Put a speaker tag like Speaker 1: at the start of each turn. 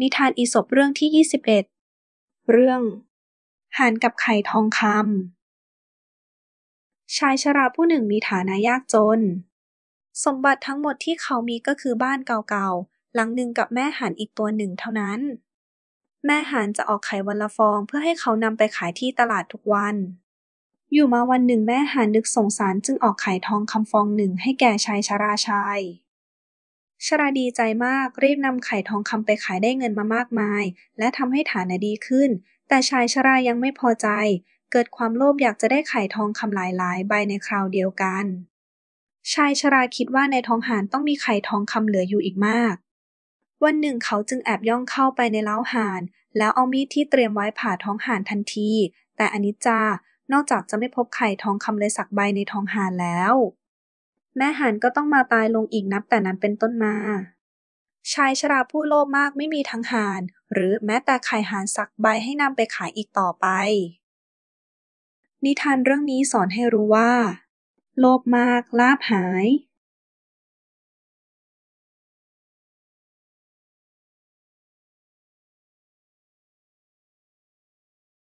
Speaker 1: นิทานอีสบเรื่องที่ 21เรื่อง ห่านกับไข่ทองคำชายชราผู้หนึ่งมีฐานะยากจน สมบัติทั้งหมดที่เขามีก็คือบ้านเก่าๆ หลังหนึ่งกับแม่ห่านอีกตัวหนึ่งเท่านั้น แม่ห่านจะออกไข่วันละฟองเพื่อให้เขานำไปขายที่ตลาดทุกวัน อยู่มาวันหนึ่งแม่ห่านนึกสงสารจึงออกไข่ทองคำฟองหนึ่งให้แก่ชายชราชายชราดีใจมากรีบนำไข่ทองคำไปขายได้เงินมามากมาย และทำให้ฐานะดีขึ้น แต่ชายชรายังไม่พอใจ เกิดความโลภอยากจะได้ไข่ทองคำหลายๆ ใบในคราวเดียวกัน ชายชราคิดว่าในท้องหานต้องมีไข่ทองคำเหลืออยู่อีกมาก วันหนึ่งเขาจึงแอบย่องเข้าไปในเล้าหานแล้วเอามีดที่เตรียมไว้ผ่าท้องหานทันที แต่อนิจจานอกจากจะไม่พบไข่ทองคำเลยสักใบในท้องหานแล้วแม่หัานก็ต้องมาตายลงอีกนับแต่นั้นเป็นต้นมา ชายชราผู้โลภมากไม่มีทั้งหาน หรือแม้แต่ไข่หานสักใบให้นำไปขายอีกต่อไป นิทานเรื่องนี้สอนให้รู้ว่า โลภมากลาบหาย